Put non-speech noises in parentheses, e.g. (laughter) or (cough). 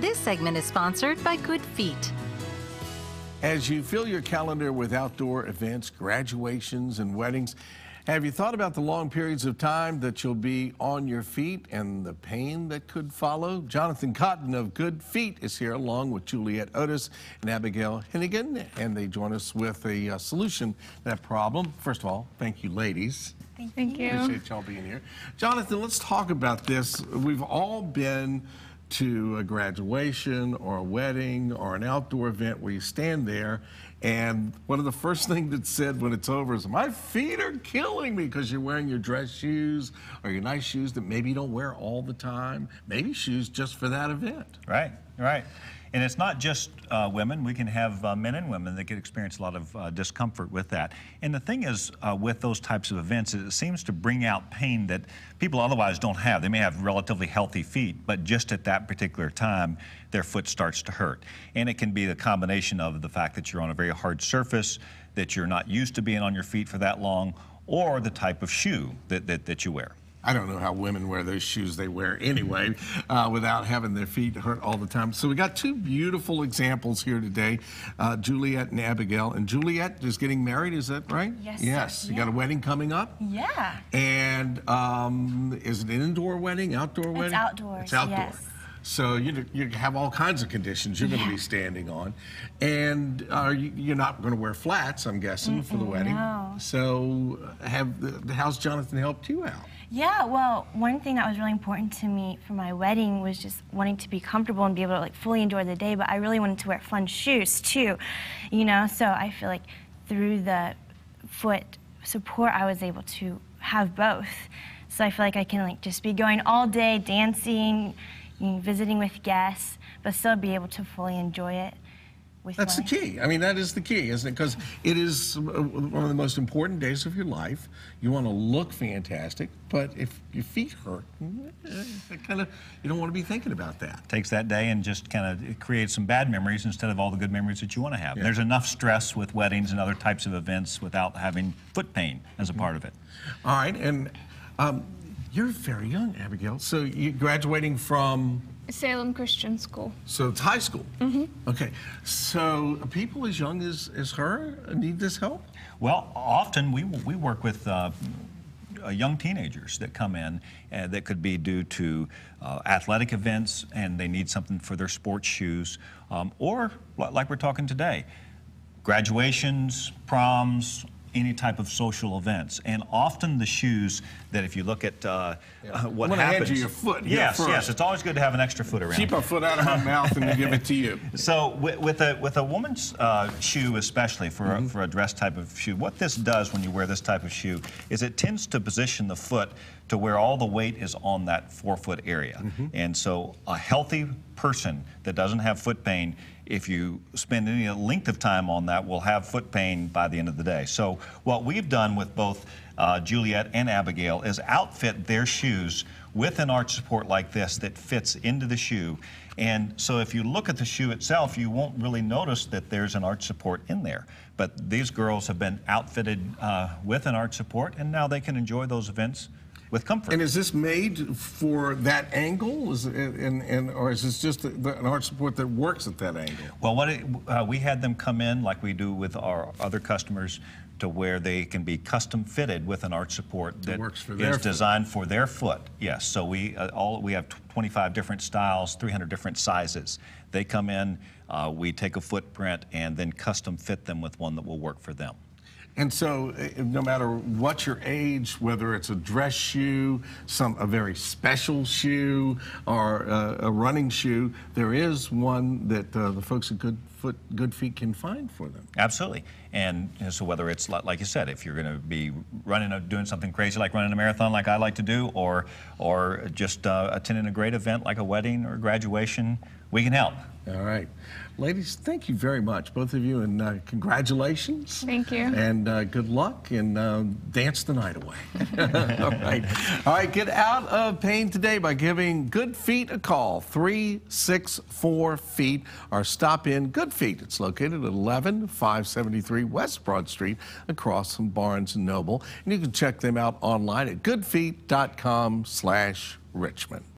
This segment is sponsored by Good Feet. As you fill your calendar with outdoor events, graduations, and weddings, have you thought about the long periods of time that you'll be on your feet and the pain that could follow? Jonathan Cotton of Good Feet is here along with Juliet Otis and Abigail Hennigan, and they join us with a uh, solution to that problem. First of all, thank you, ladies. Thank you. Appreciate y'all being here. Jonathan, let's talk about this. We've all been to a graduation or a wedding or an outdoor event where you stand there and one of the first (laughs) things that's said when it's over is my feet are killing me because you're wearing your dress shoes or your nice shoes that maybe you don't wear all the time maybe shoes just for that event right right and it's not just uh, women. We can have uh, men and women that can experience a lot of uh, discomfort with that. And the thing is, uh, with those types of events, it seems to bring out pain that people otherwise don't have. They may have relatively healthy feet, but just at that particular time, their foot starts to hurt. And it can be the combination of the fact that you're on a very hard surface, that you're not used to being on your feet for that long, or the type of shoe that, that, that you wear. I don't know how women wear those shoes they wear anyway uh, without having their feet hurt all the time. So we got two beautiful examples here today, uh, Juliet and Abigail. And Juliet is getting married, is that right? Yes. Yes. Sir. You yeah. got a wedding coming up? Yeah. And um, is it an indoor wedding, outdoor wedding? It's outdoors. It's outdoor. Yes. So you you have all kinds of conditions you're yeah. going to be standing on, and you, are not going to wear flats, I'm guessing, mm -mm, for the wedding. No. So uh, have uh, how's Jonathan helped you out? Yeah, well, one thing that was really important to me for my wedding was just wanting to be comfortable and be able to like fully enjoy the day, but I really wanted to wear fun shoes too, you know? So I feel like through the foot support, I was able to have both. So I feel like I can like just be going all day dancing, you know, visiting with guests, but still be able to fully enjoy it with That's the key. I mean, that is the key, isn't it? Because it is one of the most important days of your life. You want to look fantastic, but if your feet hurt, eh, kind of you don't want to be thinking about that. Takes that day and just kind of creates some bad memories instead of all the good memories that you want to have. Yeah. There's enough stress with weddings and other types of events without having foot pain as a mm-hmm. part of it. All right, and um, you're very young, Abigail. So you're graduating from Salem Christian School. So it's high school. Mm-hmm. Okay. So people as young as, as her need this help? Well, often we, we work with uh, uh, young teenagers that come in uh, that could be due to uh, athletic events and they need something for their sports shoes, um, or like we're talking today, graduations, proms, any type of social events. And often the shoes that if you look at uh, yeah. Uh, what happens. Hand you your foot. Yes, yes. It's always good to have an extra foot around. Keep a foot out of my (laughs) mouth and give it to you. So with, with a with a woman's uh, shoe, especially for mm -hmm. a, mm-hmm. for a dress type of shoe, what this does when you wear this type of shoe is it tends to position the foot to where all the weight is on that forefoot area. Mm -hmm. And so a healthy person that doesn't have foot pain if you spend any length of time on that, will have foot pain by the end of the day. So what we've done with both uh, Juliet and Abigail is outfit their shoes with an arch support like this that fits into the shoe. And so if you look at the shoe itself, you won't really notice that there's an arch support in there. But these girls have been outfitted uh, with an arch support, and now they can enjoy those events with comfort. And is this made for that angle, is it, and, and, or is this just an art support that works at that angle? Well, what it, uh, we had them come in like we do with our other customers to where they can be custom fitted with an art support that is designed for their foot. Yes, so we uh, all we have 25 different styles, 300 different sizes. They come in, uh, we take a footprint and then custom fit them with one that will work for them. And so, eh, eh, no matter what your age, whether it's a dress shoe, some a very special shoe, or a, uh, a running shoe, there is one that uh, the folks at Good Foot, Good Feet can find for them. Absolutely. And so, whether it's like you said, if you're going to be running, a, doing something crazy like running a marathon, like I like to do, or or just uh, attending a great event like a wedding or graduation, we can help. All right. Ladies, thank you very much, both of you, and uh, congratulations. Thank you. And uh, good luck, and uh, dance the night away. (laughs) All right. All right, get out of pain today by giving Good Feet a call, 364 Feet, or stop in Good Feet. It's located at 11573 West Broad Street, across from Barnes & Noble. And you can check them out online at goodfeet.com slash Richmond.